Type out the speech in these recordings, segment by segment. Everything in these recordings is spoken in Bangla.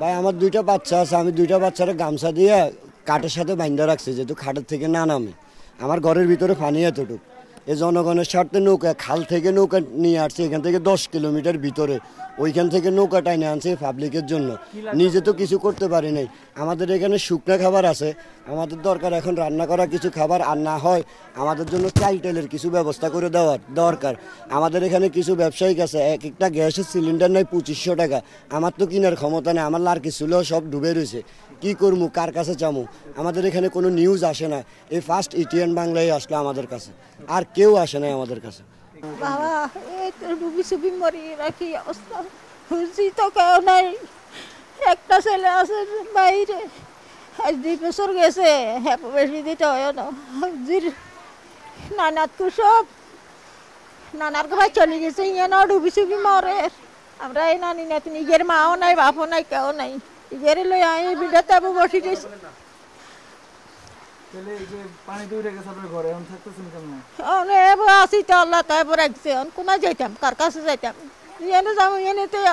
ভাই আমার দুইটা বাচ্চা আছে আমি দুইটা বাচ্চারা গামছা দিয়ে কাঠের সাথে বাইন্দা রাখছি যেহেতু খাটের থেকে না নামে আমার ঘরের ভিতরে পানি এতটুকু এ জনগণের স্বার্থে নৌকা খাল থেকে নৌকা নিয়ে আসছে এখান থেকে দশ কিলোমিটার ভিতরে ওইখান থেকে নৌকা টাইনে আনছে পাবলিকের জন্য নিজে তো কিছু করতে পারি নাই আমাদের এখানে শুকনা খাবার আছে আমাদের দরকার এখন রান্না করা কিছু খাবার আর না হয় আমাদের জন্য চাল টেলের কিছু ব্যবস্থা করে দেওয়ার দরকার আমাদের এখানে কিছু ব্যবসায়িক আছে এক একটা গ্যাসের সিলিন্ডার নেয় পঁচিশশো টাকা আমার তো কেনার ক্ষমতা নেই আমার লার কিছুলেও সব ডুবে রয়েছে কি করবো কার কাছে চামু আমাদের এখানে কোনো নিউজ আসে না এই ফার্স্ট ইটিএন বাংলায় আসলো আমাদের কাছে আর কেউ আসে নাই আমাদের কাছে বাবা এই রাখি অবস্থা তো কেউ নাই একটা ছেলে আছে বাইরে আজ দুই বছর গেছে হ্যাঁ বেশি দিতে হয় না নানার ঘরে চলে গেছে ইয়ে না ডুবি সুবি মরে আমরা এই নানি নাতি নিজের মাও নাই বাপও নাই কেউ নাই ইগের লই আমি বিডাতে বসে গেছি আসি যাইতাম কার কাছে যাইতাম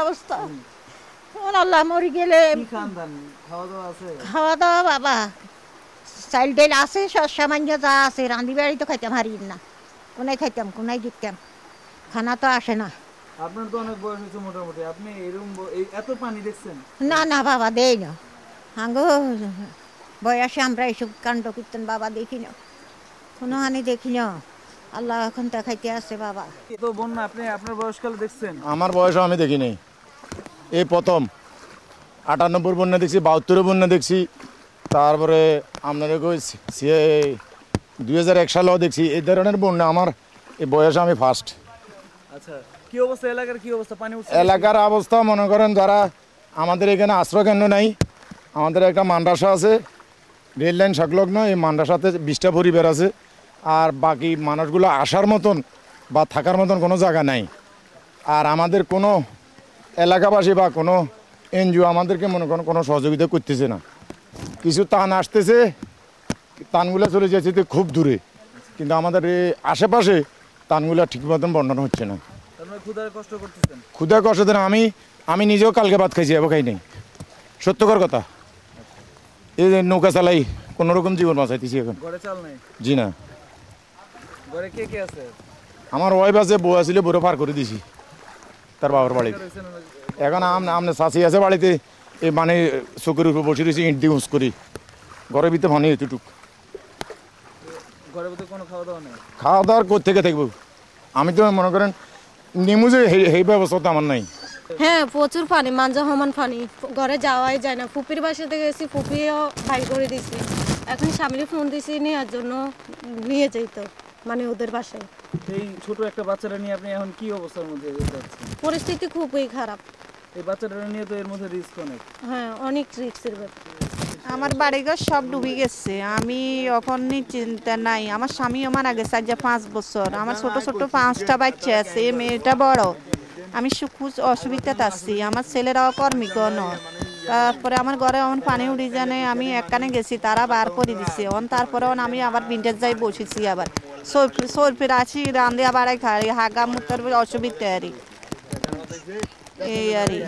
অবস্থা গেলে খাওয়া বাবা আছে সব সামান্য যা আছে রাঁধি বাড়ি তো খাইতাম হারি না কোনায় খাইতাম কোনায় জিততাম খানা তো আসে না আপনার মোটামুটি আপনি না না বাবা দেই না বয়সে আমরা এইসব কাণ্ড কীর্তন বাবা দেখি না কোনো হানি দেখি না আল্লাহ এখন দেখাইতে আছে বাবা তো বোন আপনি আপনার বয়সকালে দেখছেন আমার বয়সও আমি দেখিনি এই প্রথম আটানব্বই বন্যা দেখছি বাহাত্তরের বন্যা দেখছি তারপরে আপনাদের দুই হাজার এক সালেও দেখছি এই ধরনের বন্যা আমার এই বয়সে আমি ফার্স্ট আচ্ছা অবস্থা এলাকার অবস্থা এলাকার অবস্থা মনে করেন যারা আমাদের এখানে আশ্রয় কেন্দ্র নাই আমাদের একটা মান্ডাসা আছে রেল লাইন সংলগ্ন এই মান্ডাসাতে বিশটা পরিবার আছে আর বাকি মানুষগুলো আসার মতন বা থাকার মতন কোনো জায়গা নাই আর আমাদের কোনো এলাকাবাসী বা কোনো এনজিও আমাদেরকে মনে করেন কোনো সহযোগিতা করতেছে না কিছু তান আসতেছে তানগুলো চলে যাচ্ছে খুব দূরে কিন্তু আমাদের আশেপাশে তানগুলো ঠিক মতন বন্টন হচ্ছে না মানে ক্ষুদায় কষ্ট আমি আমি নিজেও কালকে ভাত খাইছি এবার খাই নাই সত্যকর কথা এই যে নৌকা চালাই রকম জীবন বাঁচাইতেছি এখন জি না আমার ওয়াইফ আছে বউ আছিল বউরে পার করে দিছি তার বাবার বাড়িতে এখন আমনে আমনে চাষি আছে বাড়িতে এই মানে চকুর উপর বসে রয়েছে ইট দিয়ে করি ঘরের ভিতরে ভানি এতটুক খাওয়া দাওয়ার কোথেকে থাকবো আমি তো মনে করেন নিমুজে সেই ব্যবস্থা আমার নাই হ্যাঁ প্রচুর পানি মাঞ্জা সমান পানি ঘরে যাওয়াই যায় না ফুপির বাসাতে গেছি ফুপিও ভাই করে দিছি এখন স্বামী ফোন দিছি নেওয়ার জন্য নিয়ে যেত মানে ওদের বাসায় এই ছোট একটা বাচ্চাটা নিয়ে আপনি এখন কি অবস্থার মধ্যে যাচ্ছেন পরিস্থিতি খুবই খারাপ এই বাচ্চাটা নিয়ে তো এর মধ্যে রিস্ক অনেক হ্যাঁ অনেক রিস্কের ব্যাপার আমার বাড়িঘর সব ডুবে গেছে আমি এখন চিন্তা নাই আমার স্বামী মারা গেছে আজ পাঁচ বছর আমার ছোট ছোট পাঁচটা বাচ্চা আছে মেয়েটা বড় আমি সুকুজ অসুবিধাত আসছি আমার ছেলেরাও কর্মীগণ তারপরে আমার ঘরে অন পানি উড়ি জানে আমি একখানে গেছি তারা বার করে দিছে অন তারপরে অন আমি আবার বিন্ডার যাই বসেছি আবার সরফের আছি রান্ধে আবার খাই হাগা মুক্তার অসুবিধা আরই এই আরই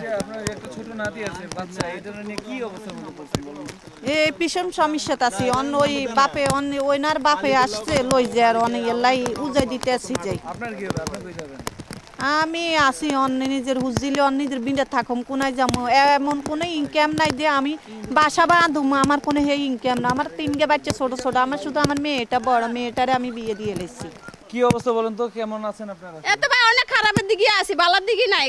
এই পিছন সমস্যাত আছি অন ওই বাপে অন ওইনার বাপে আসছে লই যায় আর অনেক এলাই উজাই দিতে আসি যাই আপনার কি আপনার কই যাবেন আমি আসি অন্য নিজের হুজিলে অন্য নিজের বিন্ডা থাকুম কোনাই যাবো এমন কোনো ইনকাম নাই দিয়ে আমি বাসা বাঁধুম আমার কোনো হে ইনকাম না আমার তিনটে বাচ্চা ছোট ছোট আমার শুধু আমার মেয়েটা বড় মেয়েটারে আমি বিয়ে দিয়ে লেছি কি অবস্থা বলেন তো কেমন আছেন আপনারা এত ভাই অনেক খারাপের দিকে আছি ভালোর দিকে নাই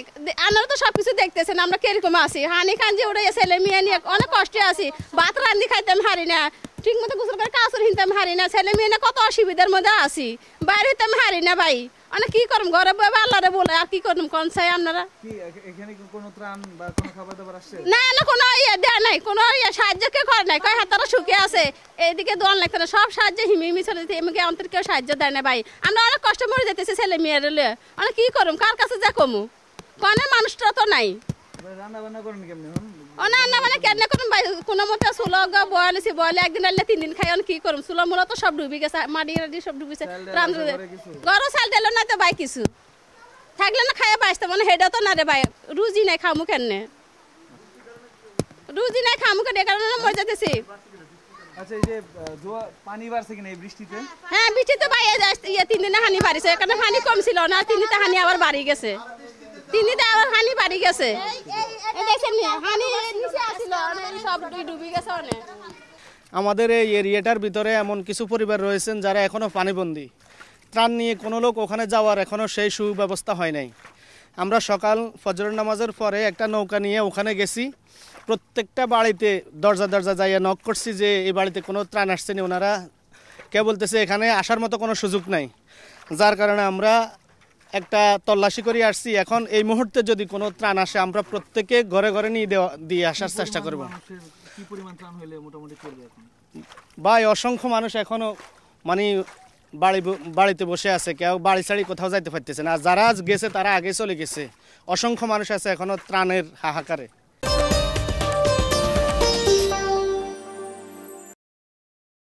আপনারা তো সবকিছু দেখতেছেন আমরা কিরকম আছি হানি খান যে ওরা ছেলে মেয়ে নিয়ে অনেক কষ্টে আছি ভাত রান্ধি খাইতাম হারি না ঠিক মতো গোসল করে কাঁচর হিনতাম হারি না ছেলে মেয়ে না কত অসুবিধার মধ্যে আছি বাইরে হইতাম হারি না ভাই মানে কি করুম ঘরে বইবে আল্লাহরে বলে আর কি করুম কোন চাই আপনারা কি এখানে কি ত্রাণ বা খাবার আসছে না না কোনো ইয়ে দেয় নাই কোনো ইয়ে সাহায্য কে করে নাই কয় হাতারা শুকে আছে এইদিকে দোয়ান লাগতে না সব সাহায্য হিমি হিমি চলে যেতে এমনকি অন্তর কেউ সাহায্য দেয় না ভাই আমরা অনেক কষ্ট মরে যেতেছি ছেলে মেয়ের লিয়ে মানে কি করুম কার কাছে যা কমু কনে মানুষটা তো নাই রান্না বান্না করেন কেমনি না মানে কেনে করুন কোনো মতে চুলো গা বয় আনিছি একদিন আনলে তিন দিন খাই কি করুম চুলো মূলো সব ডুবি গেছে মাটি রাডি সব ডুবিছে গরু চাল দিল না তো বাই কিছু থাকলে না খাইয়ে পাইছে মানে হেডে তো না রে বাই রুজি নাই খামু কেনে রুজি নাই খামু কেন কারণে মরে যেতেছি আচ্ছা এই যে জোয়া পানি বাড়ছে কিনা এই হ্যাঁ, ইয়ে হানি কম ছিল না তিন দিনে হানি আবার বাড়ি গেছে তিন দিনে আবার হানি বাড়ি গেছে আমাদের এই এরিয়াটার ভিতরে এমন কিছু পরিবার রয়েছেন যারা এখনও পানিবন্দী ত্রাণ নিয়ে কোনো লোক ওখানে যাওয়ার এখনও সেই সুব্যবস্থা হয় নাই আমরা সকাল ফজর নামাজের পরে একটা নৌকা নিয়ে ওখানে গেছি প্রত্যেকটা বাড়িতে দরজা দরজা যাইয়া নক করছি যে এই বাড়িতে কোনো ত্রাণ আসছেনি ওনারা কে বলতেছে এখানে আসার মতো কোনো সুযোগ নাই যার কারণে আমরা একটা তল্লাশি করে আসছি এখন এই মুহূর্তে যদি কোনো ত্রাণ আসে আমরা প্রত্যেকে ঘরে ঘরে নিয়ে দেওয়া দিয়ে আসার চেষ্টা করব ভাই অসংখ্য মানুষ এখনো মানে বাড়ি বাড়িতে বসে আছে কেউ বাড়ি ছাড়ি কোথাও যাইতে পারতেছে না যারা গেছে তারা আগে চলে গেছে অসংখ্য মানুষ আছে এখনো ত্রাণের হাহাকারে